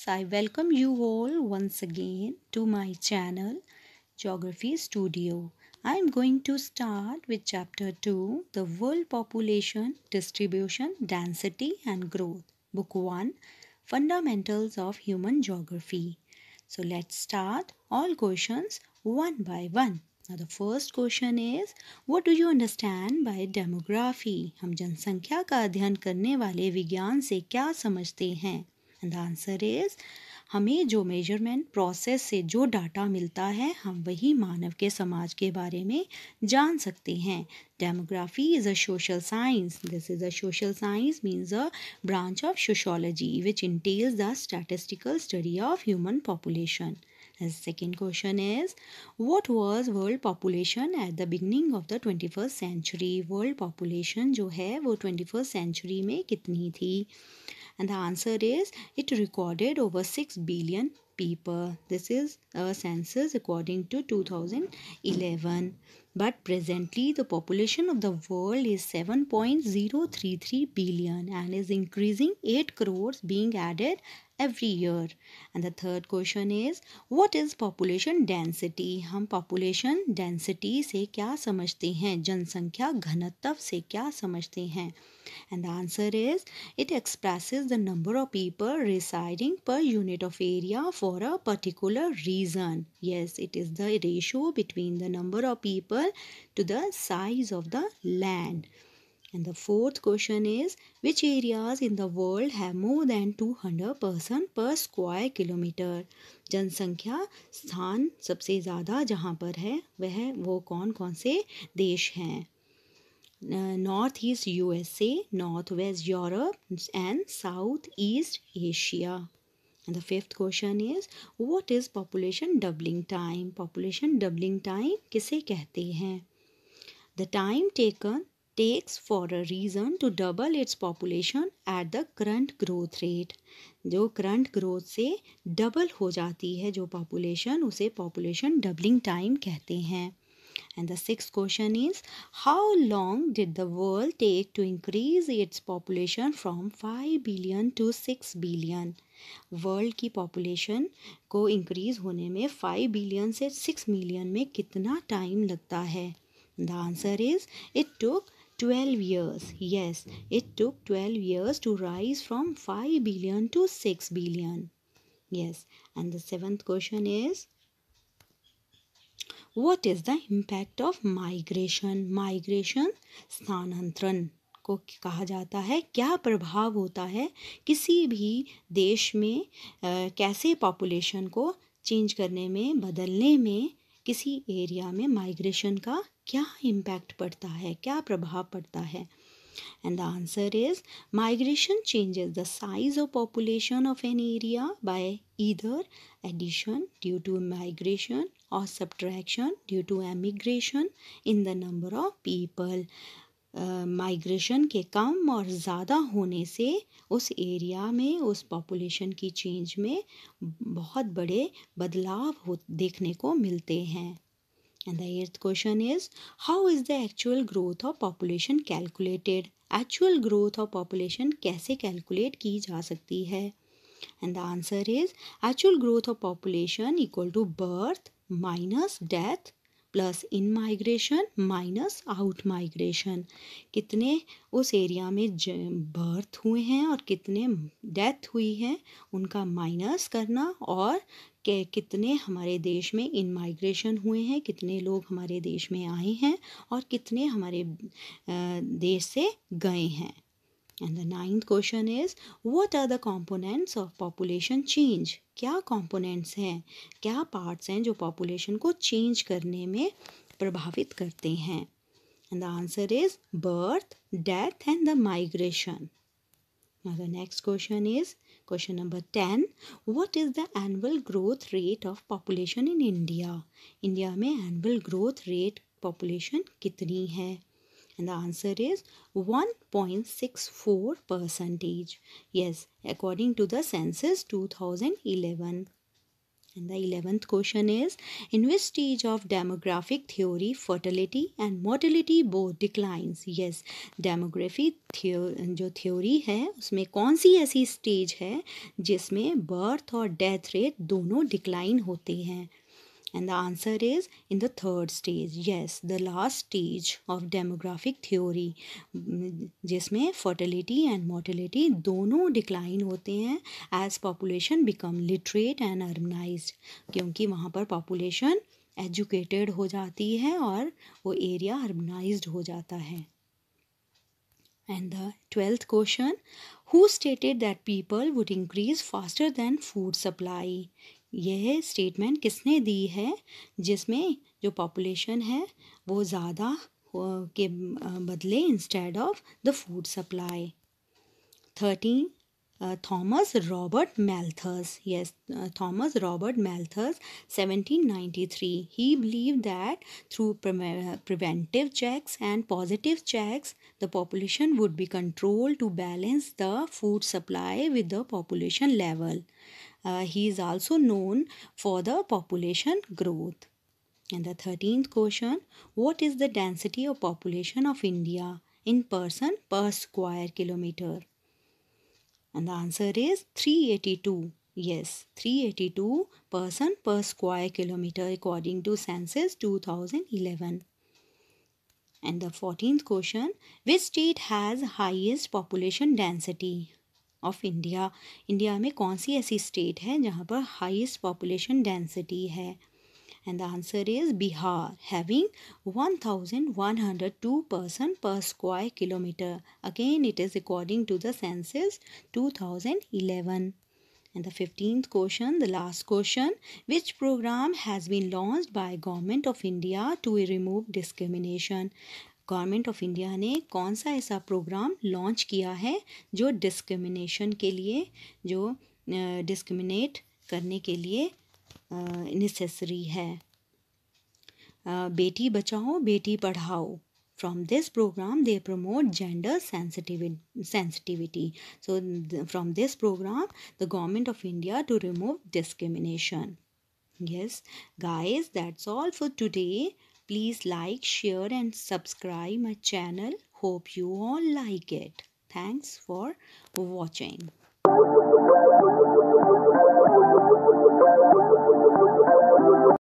So I welcome you all once again to my channel Geography Studio. I am going to start with chapter 2 the world population distribution density and growth book 1 fundamentals of human geography. So let's start all questions one by one. Now the first question is, what do you understand by demography? हम जनसंख्या का अध्ययन करने वाले विज्ञान से क्या समझते हैं एंड आंसर इज हमें जो मेजरमेंट प्रोसेस से जो डाटा मिलता है हम वही मानव के समाज के बारे में जान सकते हैं demography is a social science this is a social science means a branch of sociology which entails the statistical study of human population The second question is What was world population at the beginning of the 21st century? World population जो है वो 21st century में कितनी थी And the answer is it recorded over 6 billion people. This is a census according to 2011. But presently, the population of the world is 7.033 billion and is increasing 8 crores being added every year and the third question is what is population density हम population density से क्या समझते हैं जनसंख्या घनत्व से क्या समझते हैं and the answer is it expresses the number of people residing per unit of area for a particular region yes it is the ratio between the number of people to the size of the land And the fourth question is which areas in the world have more than 200 person per square kilometer? जनसंख्या स्थान सबसे ज़्यादा जहाँ पर है वह वो कौन कौन से देश हैं north east USA north west Europe and south east Asia And the fifth question is, what is population doubling time? Population doubling time किसे कहते हैं The time taken takes for a reason to double its population at the current growth rate जो current growth से double हो जाती है जो population उसे population doubling time कहते हैं And the sixth question is How long did the world take to increase its population from 5 billion to 6 billion? World की पॉपुलेशन को इंक्रीज होने में 5 बिलियन से 6 मिलियन में कितना टाइम लगता है the answer is it took 12 years. Yes, it took 12 years to rise from 5 billion to 6 billion. Yes, and the seventh question is what is the impact of migration? Migration sthanantran को कहा जाता है क्या प्रभाव होता है किसी भी देश में आ, कैसे पॉपुलेशन को चेंज करने में बदलने में किसी एरिया में माइग्रेशन का क्या इम्पैक्ट पड़ता है क्या प्रभाव पड़ता है and the answer is migration changes the size of population of an area by either addition due to migration और subtraction due to emigration in the number of people migration के कम और ज़्यादा होने से उस एरिया में उस पॉपुलेशन की चेंज में बहुत बड़े बदलाव हो देखने को मिलते हैं And the eighth question is How is the actual growth of population calculated? Actual growth of population kaise calculate ki ja sakti hai And the answer is Actual growth of population equal to birth minus death plus in migration minus out migration कितने उस area में birth हुए हैं और कितने death हुई हैं उनका माइनस करना और के कितने हमारे देश में इन माइग्रेशन हुए हैं कितने लोग हमारे देश में आए हैं और कितने हमारे देश से गए हैं And the ninth question is what are the components of population change? क्या components हैं क्या parts हैं जो population को change करने में प्रभावित करते हैं And the answer is birth, death and the migration. Now the next question is question number 10 what is the annual growth rate of population in India? India में annual growth rate population कितनी है And the answer is 1.64 percentage. Yes, according to the census 2011. And the 11th question is In which stage of demographic theory fertility and mortality both declines? Yes, demography थियो जो theory है उसमें कौन सी ऐसी stage है जिसमें birth और death rate दोनों decline होते हैं And the answer is in the third stage. Yes, the last stage of demographic theory जिसमें fertility and mortality दोनों decline होते हैं as population become literate and urbanized क्योंकि वहाँ पर population educated हो जाती है और वो area urbanized हो जाता है And the twelfth question Who stated that people would increase faster than food supply? यह स्टेटमेंट किसने दी है जिसमें जो पॉपुलेशन है वो ज़्यादा के बदले instead of the food supply thirteen Thomas Robert Malthus yes Thomas Robert Malthus seventeen ninety three he believe that through preventive checks and positive checks the population would be control to balance the food supply with the population level Uh, he is also known for the population growth. And the 13th question, what is the density of population of India in person per square kilometer? And the answer is 382. Yes, 382 person per square kilometer according to census 2011. And the 14th question, which state has highest population density? Of India, India, में कौन सी ऐसी state है जहाँ पर highest population density है and the answer is Bihar having 1102 person per square kilometer again it is according to the census 2011 and the 15th question the last question which program has been launched by government of india to remove discrimination government of India ने कौन सा ऐसा programme launch किया है जो discrimination के लिए जो डिस्क्रिमिनेट करने के लिए नेसेसरी है बेटी Bachao Beti Padhao from this program they promote gender sensitivity so from this program the government of India to remove discrimination yes guys that's all for today Please like, share and subscribe my channel. Hope you all like it. Thanks for watching.